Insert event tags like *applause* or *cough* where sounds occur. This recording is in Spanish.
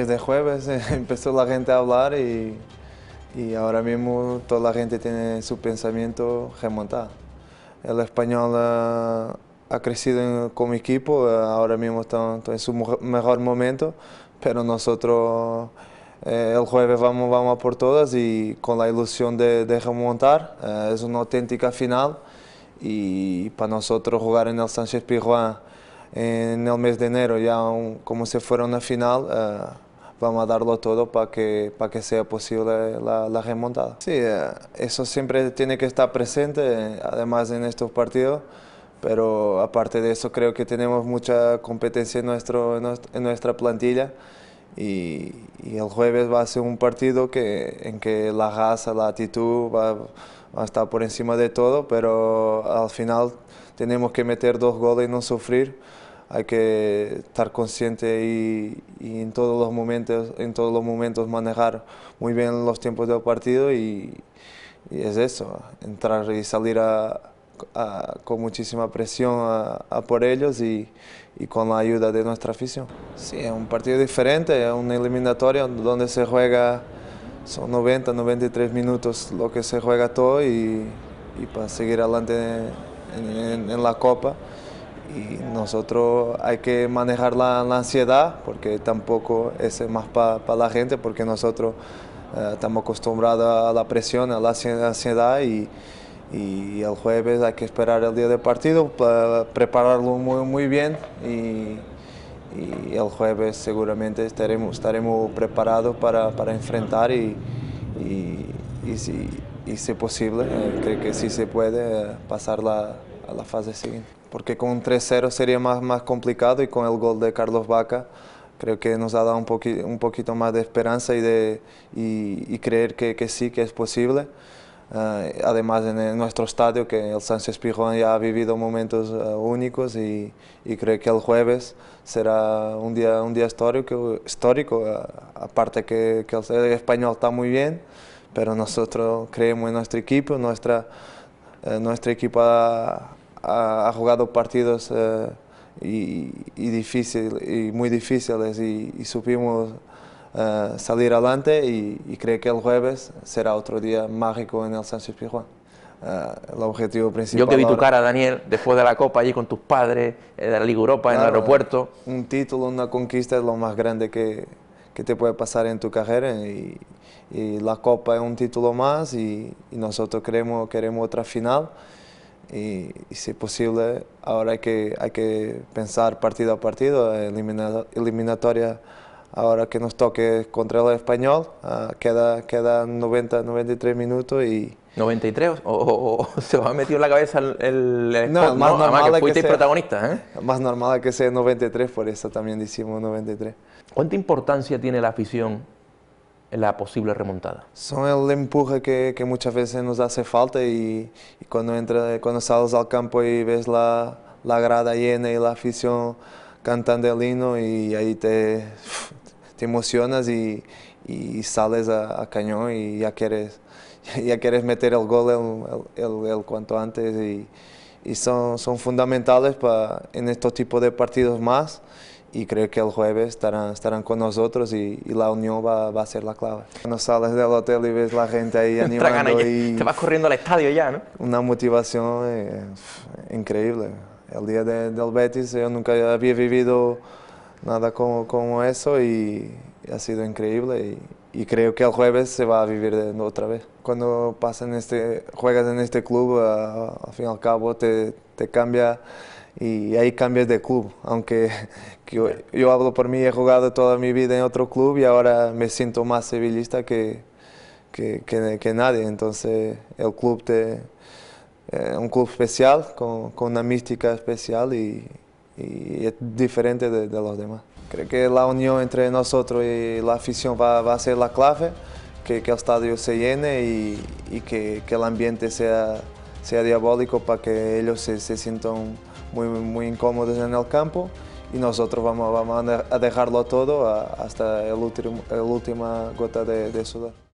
Desde jueves *laughs* empezó la gente a hablar y, y ahora mismo toda la gente tiene su pensamiento remontado. El español eh, ha crecido como equipo, eh, ahora mismo está, en su mejor momento, pero nosotros eh, el jueves vamos, vamos a por todas y con la ilusión de, remontar. es una auténtica final y para nosotros jugar en el Sánchez Pizjuán en el mes de enero, ya como si fuera una final, vamos a darlo todo para que, para que sea posible la, remontada. Sí, eh, eso siempre tiene que estar presente, además en estos partidos, pero aparte de eso creo que tenemos mucha competencia en, nuestro, en nuestra plantilla y, el jueves va a ser un partido que, en que la raza, la actitud va, va a estar por encima de todo, pero al final tenemos que meter dos goles y no sufrir hay que estar consciente y, en todos los momentos, en todos los momentos manejar muy bien los tiempos del partido y, es eso, entrar y salir con muchísima presión a, por ellos y, con la ayuda de nuestra afición. Sí, es un partido diferente, es una eliminatoria donde se juega, son 90, 93 minutos lo que se juega todo y, para seguir adelante en la Copa y nosotros hay que manejar la, ansiedad porque tampoco es más para la gente porque nosotros eh, estamos acostumbrados a la presión, a la ansiedad y, el jueves hay que esperar el día de partido para prepararlo muy, muy bien y, el jueves seguramente estaremos, estaremos preparados para, enfrentar y, si, es posible, eh, creo que sí se puede eh, pasar la la fase siguiente. Porque con un 3-0 sería más, más complicado y con el gol de Carlos Vaca creo que nos ha dado un, un poquito más de esperanza y, de, y, creer que, sí, que es posible. Eh, además en, nuestro estadio, que el Sánchez Pijón ya ha vivido momentos eh, únicos y, y, creo que el jueves será un día, un día histórico, histórico eh, aparte que, que, el, español está muy bien, pero nosotros creemos en nuestro equipo, nuestra, nuestro equipo ha, jugado partidos eh, y, difícil, y muy difíciles y, y supimos eh, salir adelante y, creo que el jueves será otro día mágico en el Sánchez Pizjuán. Eh, el objetivo principal. Yo que vi tu cara, Daniel, después de la Copa allí con tus padres, de la Liga Europa, en el aeropuerto. Un título, una conquista es lo más grande que, que te puede pasar en tu carrera y, la Copa es un título más y, y nosotros queremos, queremos otra final y, si es posible, ahora hay que, hay que pensar partido a partido, eliminatoria ahora que nos toque contra el español, ah, queda, queda 90, 93 minutos y... ¿93? ¿O, *laughs* se va a meter en la cabeza el, el, el no, ¿eh? más normal que protagonista, Más normal que sea 93, por eso también decimos 93. ¿Cuánta importancia tiene la afición la posible remontada. Son el empuje que, muchas veces nos hace falta y, cuando, entra, cuando sales al campo y ves la, la grada llena y la afición cantando el himno y ahí te, *laughs* te emocionas y, y sales a, cañón y ya quieres, *laughs* ya quieres meter el gol el, el, el cuanto antes y, y son, son fundamentales para, en estos tipos de partidos más y creo que el jueves estarán, estarán con nosotros y, la unión va, va, a ser la clave. Cuando sales del hotel y ves la gente ahí *laughs* animando y... Te vas corriendo al estadio ya, ¿no? Una motivación eh, increíble. El día del Betis yo nunca había vivido nada como, como eso y, y ha sido increíble y, y creo que el jueves se va a vivir de, otra vez. Cuando pasan este, juegas en este club, ah, al fin y al cabo te, te, cambia y ahí cambias de club. Aunque *laughs* yo, yo, hablo por mí, he jugado toda mi vida en otro club y ahora me siento más civilista que, que, que, nadie. Entonces el club es eh, un club especial, con, con, una mística especial y, es diferente de los demás. Creo que la unión entre nosotros y la afición va, a ser la clave, que, el estadio se llene y, que, el ambiente sea, diabólico para que ellos se, sientan muy, incómodos en el campo y nosotros vamos, a dejarlo todo hasta la última gota de, de sudor.